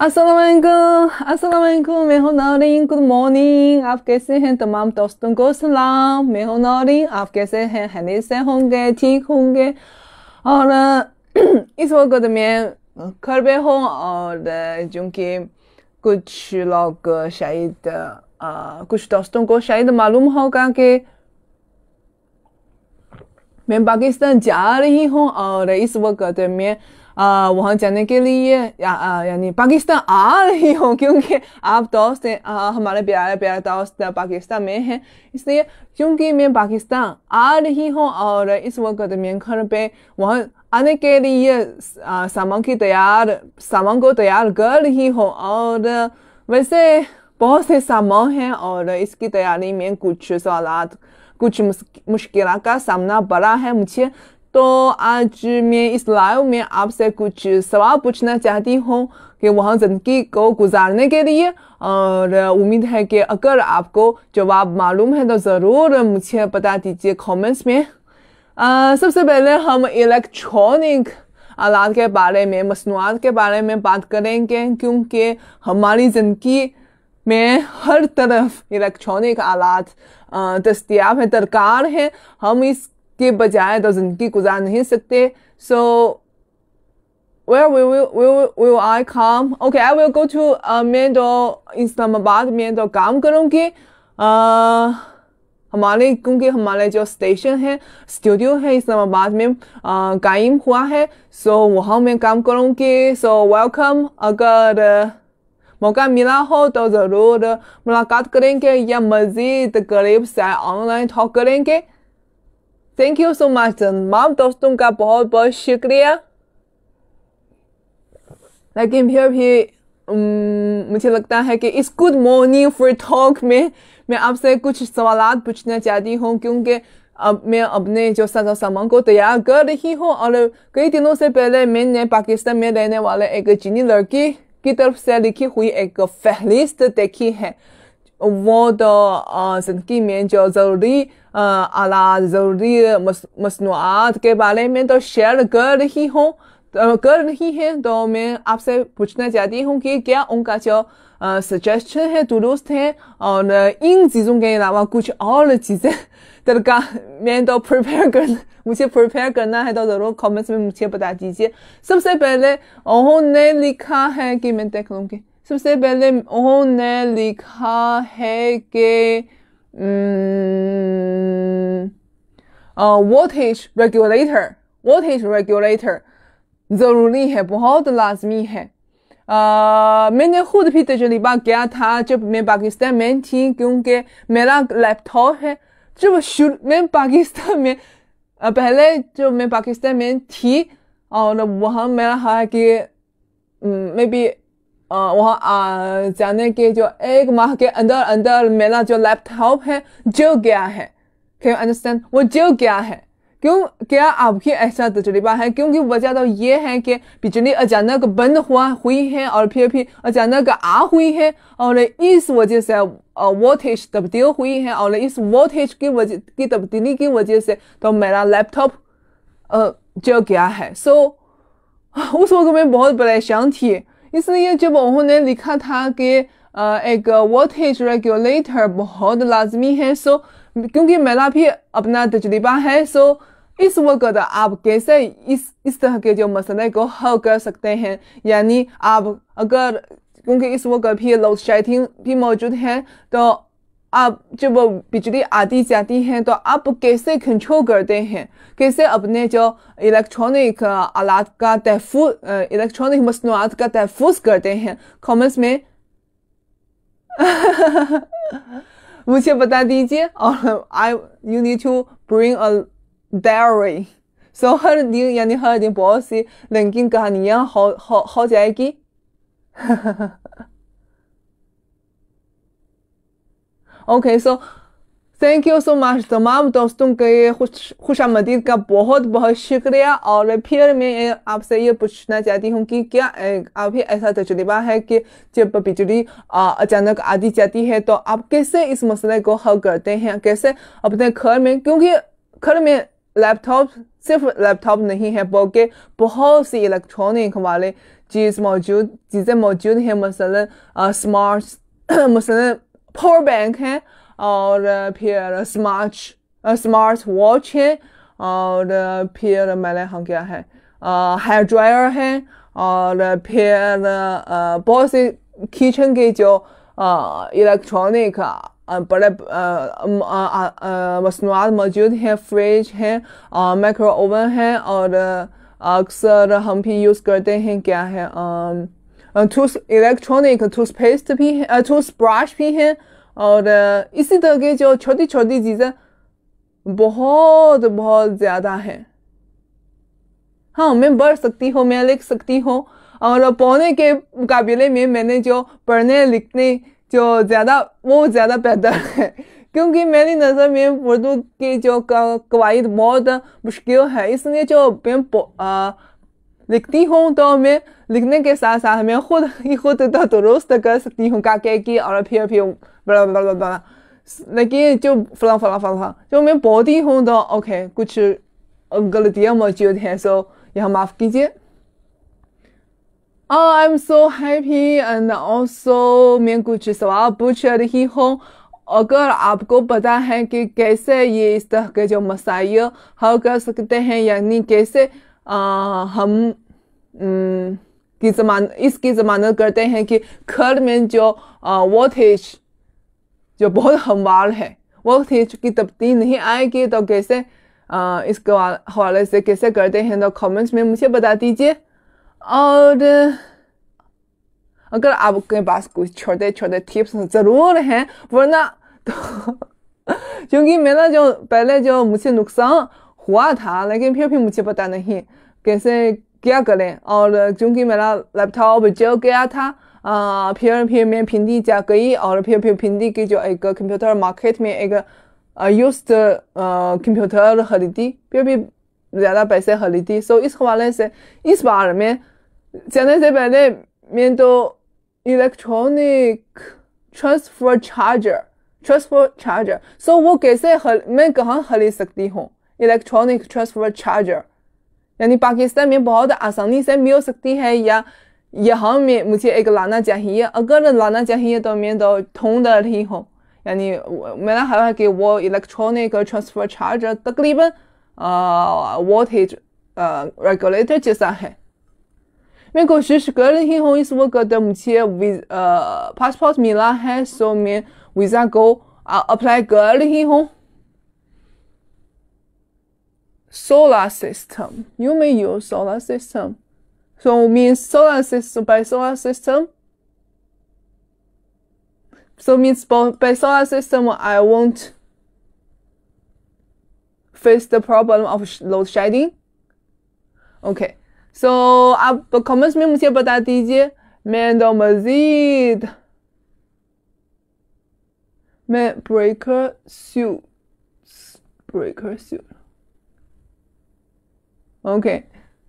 असलमैकम मैं good morning आप कैसे हैं तमाम दोस्तों को सलाम मैं आप कैसे हैं हने से होंगे ठीक होंगे और इस वक्त मैं घर पे हूँ और चूंकि कुछ लोग शायद कुछ दोस्तों को शायद मालूम होगा कि मैं पाकिस्तान जा रही हूँ और इस वक्त मैं आ, वहाँ जाने के लिए यानी पाकिस्तान आ रही हो क्योंकि आप तो दोस्त हैं हमारे प्यारे प्यारे दोस्त पाकिस्तान में हैं इसलिए क्योंकि मैं पाकिस्तान आ रही हूँ और इस वक्त मैं घर पे वहाँ आने के लिए सामान की तैयार सामान को तैयार कर रही हूँ और वैसे बहुत से सामान हैं और इसकी तैयारी में कुछ सवाल कुछ मुश्किल का सामना पड़ा है मुझे तो आज मैं इस लाइव में आपसे कुछ सवाल पूछना चाहती हूँ कि वहाँ ज़िंदगी को गुजारने के लिए और उम्मीद है कि अगर आपको जवाब मालूम है तो ज़रूर मुझे बता दीजिए कमेंट्स में आ, सबसे पहले हम इलेक्ट्रॉनिक आलात के बारे में मसनूआत के बारे में बात करेंगे क्योंकि हमारी ज़िंदगी में हर तरफ इलेक्ट्रॉनिक आलात दस्तियाब है दरकार है हम इस के बजाय तो जिंदगी गुजार नहीं सकते सो वे way I come okay I will go to मैं तो इस्लामाबाद में तो काम करूँगी uh, हमारे क्योंकि हमारे जो स्टेशन है स्टूडियो है इस्लामाबाद में uh, कायम हुआ है सो so, वहाँ मैं काम करूँगी सो so, वेलकम अगर uh, मौका मिला हो तो ज़रूर मुलाकात करेंगे या मज़ीद करीब से ऑनलाइन टॉक करेंगे थैंक यू सो मच तमाम दोस्तों का बहुत बहुत शुक्रिया लेकिन फिर भी मुझे लगता है कि इस गुड मॉर्निंग फॉर टॉक में मैं आपसे कुछ सवाल पूछना चाहती हूँ क्योंकि अब मैं अपने जो सजा सामान को तैयार कर रही हूँ और कई दिनों से पहले मैंने पाकिस्तान में रहने वाले एक चीनी लड़की की तरफ से लिखी हुई एक फहरिस्त देखी है वो तो ज़िंदगी में जो ज़रूरी uh, आला ज़रूरी मसनूआत के बारे में तो शेयर कर रही हूँ तो कर रही हैं तो मैं आपसे पूछना चाहती हूँ कि क्या उनका जो सजेशन uh, है दुरुस्त है और uh, इन चीज़ों के अलावा कुछ और चीज़ें तरका मैं तो प्रिपेयर कर मुझे प्रिपेयर करना है तो ज़रूर कमेंट्स में मुझे बता दीजिए सबसे पहले उन्होंने लिखा है कि मैं देख लूँगी सबसे पहले उन्होंने लिखा है कि वोटेज रेगुलेटर वोटेज रेगुलेटर ज़रूरी है बहुत लाजमी है Uh, मैंने खुद भी तजर्बा किया था जब मैं पाकिस्तान में थी क्योंकि मेरा लैपटॉप है जब शुरू मैं पाकिस्तान में पहले जब मैं पाकिस्तान में थी और वहाँ मेरा है कि मे बी वहाँ जाने के जो एक माह के अंदर अंदर मेरा जो लैपटॉप है जो गया है क्यों अंडरस्टैंड वो जो गया है क्यों क्या आपकी ऐसा तजुर्बा है क्योंकि वजह तो ये है कि बिजली अचानक बंद हुआ हुई है और फिर भी अचानक आ हुई है और इस वजह से वोल्टेज तब्दील हुई है और इस वोल्टेज की वजह की तब्दीली की वजह से तो मेरा लैपटॉप जो गया है सो so, उस वक्त में बहुत परेशान थी इसलिए जब उन्होंने लिखा था कि एक वोल्टेज रेगुलेटर बहुत लाजमी है सो क्योंकि मेरा भी अपना तजर्बा है सो इस वक्त आप कैसे इस इस तरह के जो मसले को हल कर सकते हैं यानी आप अगर क्योंकि इस वक्त भी लोड शेडिंग भी मौजूद है तो आप जब बिजली आती जाती है तो आप कैसे कंट्रोल करते हैं कैसे अपने जो इलेक्ट्रॉनिक आलात का तहफू इलेक्ट्रॉनिक मसनूआत का तहफुज करते हैं कॉमर्स में मुझे बता दीजिए और I you need to bring a diary so हर दिन यानी हर दिन बहुत सी रंगीन कहानियाँ हो, हो, हो जाएगी okay so thank you so much तमाम दोस्तों के खुश खुश आमदीद का बहुत बहुत शुक्रिया और फिर मैं आपसे ये पूछना चाहती हूँ कि क्या अभी ऐसा तजुर्बा है कि जब बिजली अचानक आती जाती है तो आप कैसे इस मसले को हल करते हैं कैसे अपने घर में क्योंकि घर में लैपटॉप सिर्फ लैपटॉप नहीं है बल्कि बहुत सी इलेक्ट्रॉनिक वाले चीज़ मौजूद चीज़ें मौजूद हैं मसलन स्मार्ट मसलन power eh? Bank uh, uh, eh? uh, हाँ, है और फिर स्मार्ट स्मार्ट वॉच है और फिर मैंने यहाँ क्या है हेयर ड्रायर है और फिर बहुत से किचन के जो इलेक्ट्रॉनिक बड़े मसनूआत मौजूद हैं फ्रिज हैं माइक्रो ओवन हैं और अक्सर हम भी यूज़ करते हैं क्या है आ, um, टूथ इलेक्ट्रॉनिक टूथपेस्ट भी है टूथ ब्रश भी है और इसी तरह की जो छोटी छोटी चीज़ें बहुत बहुत ज़्यादा है हाँ मैं बढ़ सकती हूँ मैं लिख सकती हूँ और पढ़ने के मुकाबले में मैंने जो पढ़ने लिखने जो ज़्यादा वो ज़्यादा बेहतर है क्योंकि मेरी नज़र में उर्दू की जो कवायद बहुत मुश्किल है इसलिए जो मैं लिखती हूँ तो मैं लिखने के साथ साथ मैं खुद ही खुद तो दुरुस्त कर सकती हूँ काके की और फिर फिर बड़ा बड़ा बड़ा बड़ा लेकिन जो फला फला फला जो मैं बोलती हूँ तो ओके कुछ गलतियाँ मौजूद हैं सो यह माफ़ कीजिए Oh, I'm so happy and also मैं कुछ सवाल पूछ रही हूँ अगर आपको पता है कि कैसे ये इस तरह के जो मसाइल हल कर सकते हैं यानी कैसे आ, हम की जमान इसकी जमानत करते हैं कि घर में जो वो थेज जो बहुत हमवार है वो थेज की तब्दील नहीं आएगी तो कैसे आ, इसके हवाले से कैसे करते हैं तो कमेंट्स में मुझे बता दीजिए और अगर आपके पास कुछ छोटे छोटे टिप्स ज़रूर हैं वरना तो क्योंकि मेरा जो पहले जो मुझे नुकसान 我啊，他那个票票目前不单的行，跟是价格嘞。哦，了中间买了 laptop，就给啊他啊票票面平底价格一，哦了票票平底给就一个 computer market 面一个啊 used 呃 computer 合理的，票票在那本身合理的。所以是话那些，Isbar 面讲那些本来面都 electronic transfer charger，transfer charger。所以我给谁合买个行合理的地方？इलेक्ट्रॉनिक ट्रांसफॉर्मर चार्जर यानी पाकिस्तान में बहुत आसानी से मिल सकती है या यहाँ में मुझे एक लाना चाहिए अगर लाना चाहिए तो मैं तो ढूंढ रही हूँ यानी मेरा ख्याल है कि वो इलेक्ट्रॉनिक ट्रांसफर चार्जर तकरीबन वोल्टेज रेगुलेटर जैसा है मैं कोशिश कर रही हूँ इस वक्त मुझे पासपोर्ट मिला है सो मैं वीज़ा को अप्लाई कर रही हूँ solar system. You may use solar system. So means solar system by solar system. So means by solar system, I won't face the problem of load shedding. Okay, so ab commencement muzje bada dije mendo mazid man breaker suits breaker suits. Okay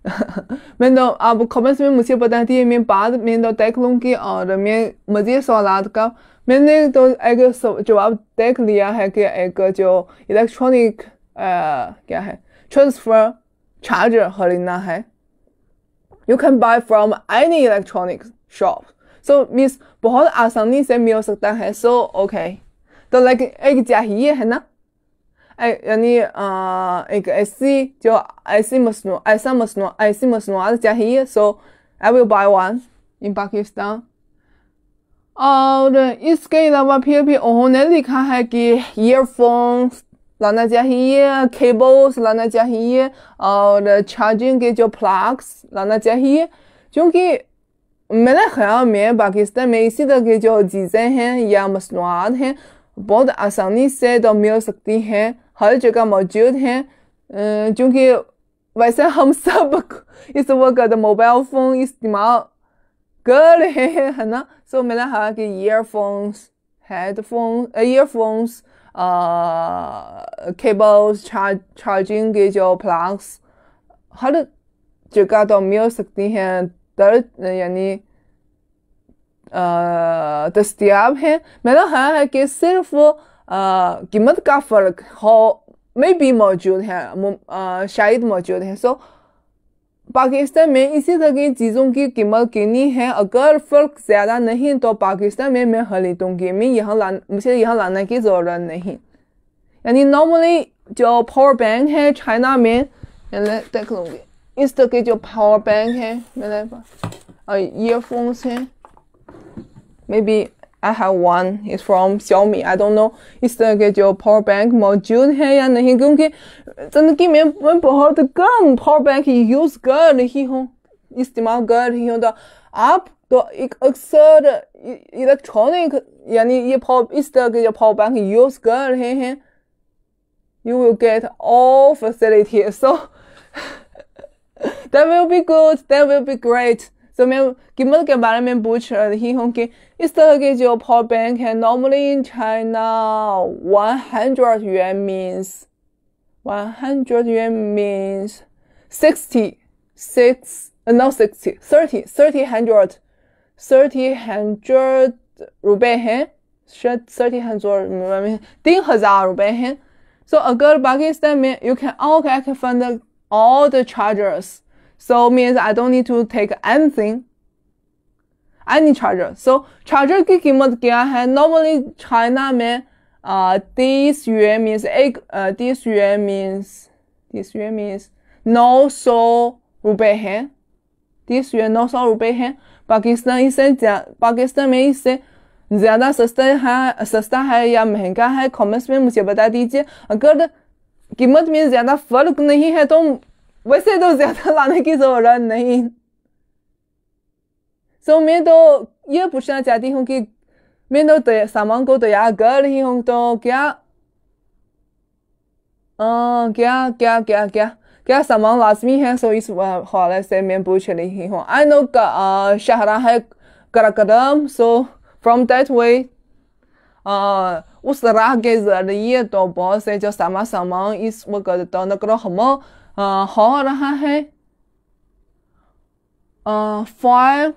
मैं तो आप comments में मुझे पता थी मैं बाद में तो देख लूँगी और मैं मजीद सवाल का मैंने तो एक जवाब देख लिया है कि एक जो इलेक्ट्रॉनिक क्या है ट्रांसफर चार्जर खरीदना है you can buy from any electronic shop so means बहुत आसानी से मिल सकता है सो so, ओके okay. तो लाइक एक चाहिए है ना यानी एक ऐसी जो ऐसी मसनू ऐसा मसनू ऐसी मसनूआत चाहिए so I will buy one in Pakistan और इसके अलावा फिर भी उन्होंने लिखा है कि ईयरफोन्स लाना चाहिए केबल्स लाना चाहिए और चार्जिंग के जो प्लाग्स लाना चाहिए क्योंकि मेरे ख्याल में पाकिस्तान में इसी तरह की जो चीज़ें हैं या मसनूआत हैं बहुत आसानी से तो मिल सकती हैं हर जगह मौजूद हैं क्योंकि वैसे हम सब इस वक्त तो मोबाइल फ़ोन इस्तेमाल कर रहे हैं है ना सो so, मैंने कहा कि earphones headphone earphones cables charge charging के जो प्लग्स हर जगह तो मिल सकती हैं दर्द यानी दस्तियाब हैं मैंने कहा है कि सिर्फ कीमत का फ़र्क हो मे भी मौजूद है शायद मौजूद है सो पाकिस्तान में इसी तरह की चीज़ों की कीमत कितनी है अगर फ़र्क ज़्यादा नहीं तो पाकिस्तान में मैं कि मैं यहाँ ला मुझे यहाँ लाने की ज़रूरत नहीं यानी नॉर्मली जो पावर बैंक है चाइना में मैंने देख लूँगी इस तरह के जो पावर बैंक है मेरे पास और ईयरफोन्स हैं may be I have one. It's from Xiaomi. I don't know. It's the get your power bank module here and he going to then give me one behind the gun power bank he use good. he hung is demand good. he hung the up the exert electronic yani power is the get your power bank use good. he he you will get all facilities. So that will be good. That will be great. तो मैं कीमत के बारे में पूछ रही हूँ कि इस तरह के जो पावर बैंक है normally in China one hundred yuan means one hundred yuan means sixty six no sixty thirty thirty hundred thirty hundred रुपये हैं शायद थर्टी हंड्रेड तीन हज़ार रुपये हैं सो अगर पाकिस्तान में you can all can find all the chargers so means I don't need to take anything, any charger. So charger की कीमत क्या है? Normally China में uh, 10 yuan means 1 uh, 10 yuan means this yuan means no so rupee है this yuan no so rupee है पाकिस्तान इससे Pakistan में इससे ज़्यादा सस्ता है सस्ता है या महंगा है कमेंट्स में मुझे बता दीजिए अगर कीमत में ज़्यादा फ़र्क नहीं है तो वैसे तो ज्यादा लाने की जरूरत नहीं सो so, मैं तो ये पूछना चाहती हूँ कि मैं तो सामान को तैयार कर रही हूँ तो क्या आ, क्या क्या क्या क्या क्या सामान लाजमी है सो इस हवाले से मैं पूछ रही हूँ आई नो शहरा है करकदम सो फ्रॉम दैट वे उस राह के ज़रिए तो बहुत से जो सामा सामान इस वक्त तो नकरो हम हो रहा है फाइव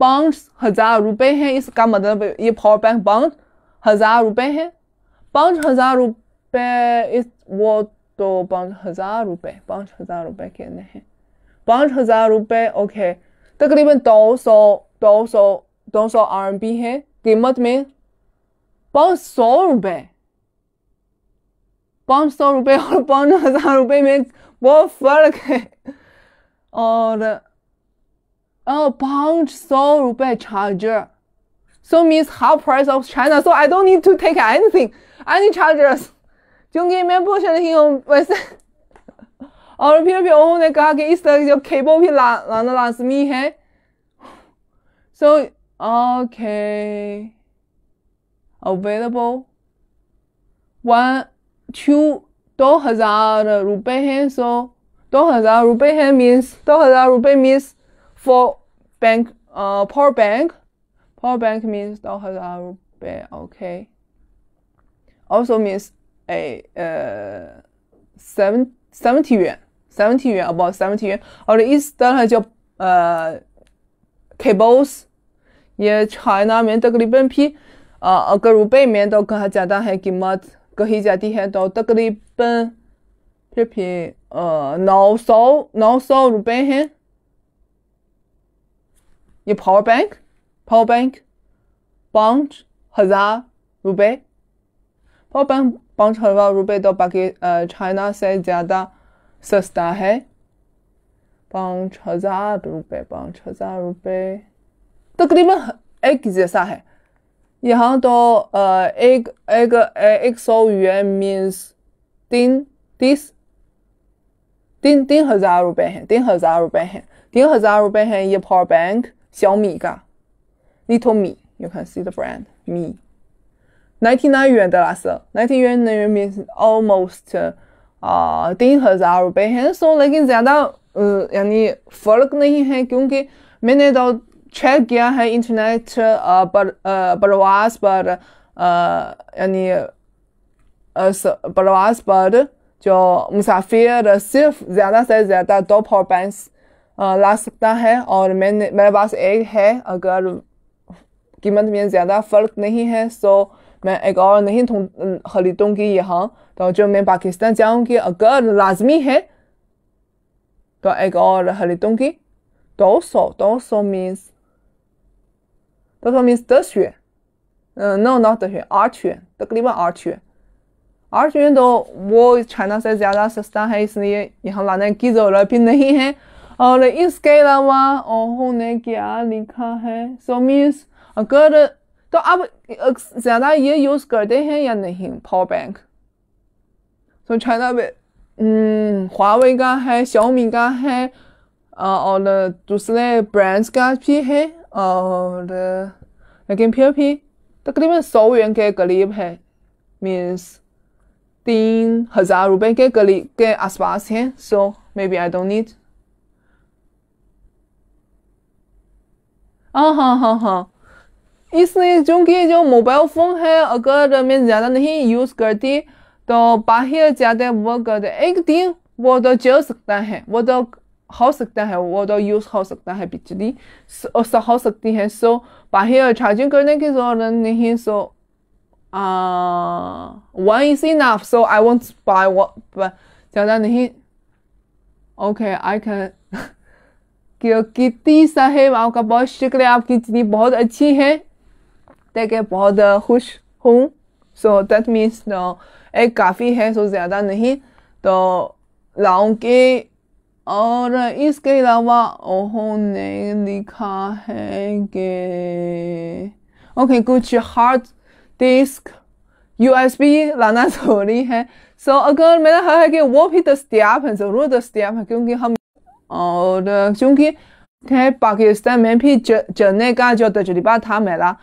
पाउंड हजार रुपए है इसका मतलब ये फोर पैक पाउंड हजार रुपए है पाँच हजार रुपए इस वो तो पाँच हजार रुपए पाँच हजार रुपए कहने हैं पाँच हजार रुपए ओके तकरीबन दो सौ दो सौ दो सौ आर बी है कीमत में पाँच सौ रुपए पाँच सौ रुपए और पाँच हज़ार रुपये में Wolf Verke or oh pound solar Rupee charger. So means half price of China. So I don't need to take anything, any charges. 중기 멤버십 이용 월세. 어르피어피 오늘 the cable 이제 케이블비 라나 라스미 해. So okay, available one two 多哈扎鲁贝汉，多哈扎鲁贝汉 means 多哈扎鲁贝 means for bank 呃 p o e r bank p o e r bank means 多哈扎鲁贝，okay also means 哎呃 seventy 元 seventy 元 about seventy 元，我的意思当然叫呃 cables 也，海南面德格里本皮啊啊格鲁贝面都跟他讲，当然还给么，跟他讲底下都德格里奔批评呃脑勺脑勺如白很，一 power bank power bank bunch 合杂如白，power bank bunch 合杂如白到巴给呃 China से ज़्यादा सस्ता है पाँच हज़ार रुपये पाँच हज़ार रुपये तकरीबन एक जैसा है यहाँ तो एक एक एक सौ yuan means तीन तीस तीन तीन हजार रुपए हैं तीन हजार रुपए हैं तीन हजार रुपए हैं ये power bank 小米噶，little me you can see the brand me ninety nine 元的啦是，ninety 元人民币 almost 啊 तीन हजार रुपए हैं सो लेकिन ज्यादा यानी फर्क नहीं है क्योंकि मैंने तो चेक किया है इंटरनेट पर प्रवास पर यानी प्रवास पर जो मुसाफिर सिर्फ ज़्यादा से ज़्यादा दो पावर बैंक्स ला सकता है और मैंने मेरे पास एक है अगर कीमत में ज़्यादा फ़र्क नहीं है सो तो मैं एक और नहीं ख़रीदूँगी यहाँ तो जो मैं पाकिस्तान जाऊँगी अगर लाजमी है तो एक और ख़रीदूँगी दो सौ दो सौ मीन्स दो सौ मीन्स नौ दस तो हुए आठ हुए तकरीबन आठ हुए और तो वो चाइना से ज़्यादा सस्ता है इसलिए यहाँ लाने की ज़रूरत भी नहीं है और इसके अलावा उन्होंने क्या लिखा है सो मीन्स अगर तो आप ज़्यादा ये यूज़ करते हैं या नहीं पावर बैंक तो चाइना में हुआवे का है शाओमी का है और दूसरे ब्रांड्स का भी है और लेकिन फिर भी तकरीबन सौ yuan के करीब है मीन्स तीन हज़ार रुपये के करीब के आसपास हैं so may be I don't need हाँ हाँ हाँ हाँ इसलिए क्योंकि जो मोबाइल फ़ोन है अगर मैं ज़्यादा नहीं यूज़ करती तो बाहर ज़्यादा करते एक दिन वो तो चल सकता है वो तो हो सकता है वो तो यूज़ हो सकता है बिजली हो सकती है सो बाहर चार्जिंग करने की ज़रूरत नहीं सो uh, one is enough, so I won't buy one. But ज्यादा नहीं. Okay, I can. कीर्ति साहेब आपका बहुत शुक्रिया आपकी जितनी बहुत अच्छी है देखिए बहुत खुश हूँ सो दैट मीन्स एक काफ़ी है सो ज़्यादा नहीं तो लाऊंगी और इसके अलावा उन्होंने लिखा है कि ओके okay, कुछ हार्ट यू एस USB लाना ज़रूरी है सो so, अगर मेरा ख्याल है कि वो भी दस्तियाब है ज़रूर दस्तियाब है क्योंकि हम और चूँकि पाकिस्तान में भी चलने का जो तजुर्बा था मेरा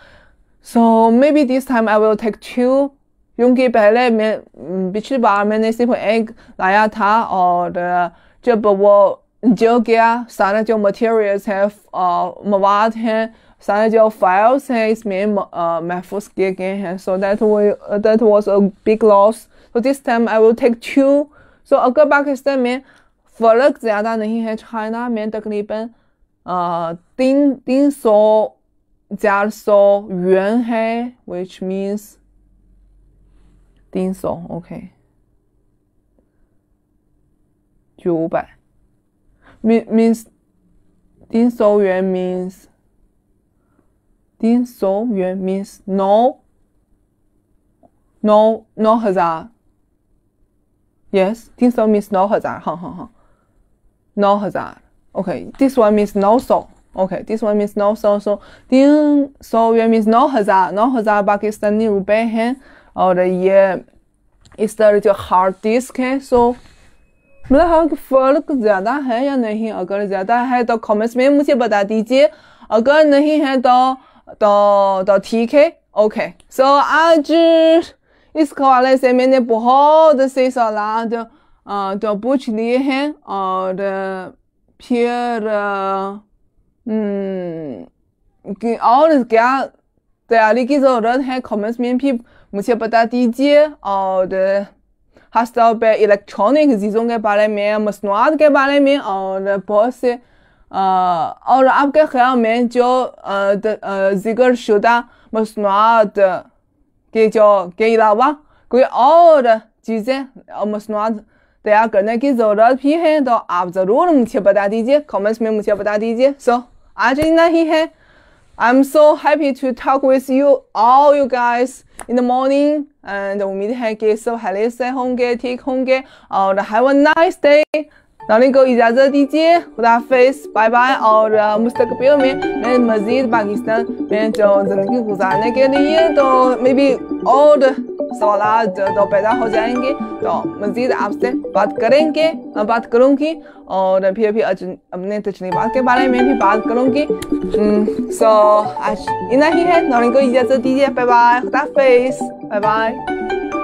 so may be this time I will take two क्योंकि पहले मैं पिछली बार मैंने सिर्फ एक लाया था और जब वो जो गया सारा जो मटेरियल्स है मवाद हैं Sana Joe files his meme uh, first gig hand. So uh, that, was a big loss. So this time I will take two. So a good Pakistan man, Farak Ziada Nahi Hai China, man, the Kliban, Ding, Ding So, Jar So, Yuan Hai, which means Ding So, okay. 九百，means means 丁守元 means तीन सौ yuan means नौ नौ नौ हजार yes तीन सौ means नौ हजार हाँ हाँ हाँ नौ हजार ओके this one means नौ सौ ओके this one means नौ सौ सौ तीन सौ yuan means नौ हजार नौ हजार पाकिस्तानी रुपए हैं और ये इस तरह जो hard disk है सो मतलब हाँ फ़र्क ज़्यादा है या नहीं अगर ज़्यादा है तो कमेंट्स में मुझे बता दीजिए अगर नहीं है तो तो तो ठीक है ओके सो आज इस हवाले से मैंने बहुत से सवाल तो पूछ लिए हैं और फिर कि और क्या तैयारी की ज़रूरत है कमेंट्स में भी मुझे बता दीजिए और खासतौर पर इलेक्ट्रॉनिक चीज़ों के बारे में मसनूआत के बारे में और बहुत से और आपके ख्याल में जो जिक्र the मसनुआत के जो के अलावा कोई और चीज़ें मसनुआत तैयार करने की are भी है तो आप ज़रूर मुझे बता दीजिए कमेंट्स में मुझे बता दीजिए सो so, आज इतना ही I'm so happy to talk with you all you guys in the morning and we meet again so healthy stay home get take home get and have a nice day नानी को इजाज़त दीजिए खुदा bye bye और मुस्तबिल में मैं मज़ीद पाकिस्तान में जो ज़िंदगी गुजारने के लिए तो मे बी और सवाल तो पैदा हो जाएंगे तो मज़ीद आपसे बात करेंगे बात करूँगी और अभी अभी अपने तजनीबा के बारे में भी बात करूँगी सो आज इतना ही है नानी को इजाज़त दीजिए बाय बाय खुदा बाय बाय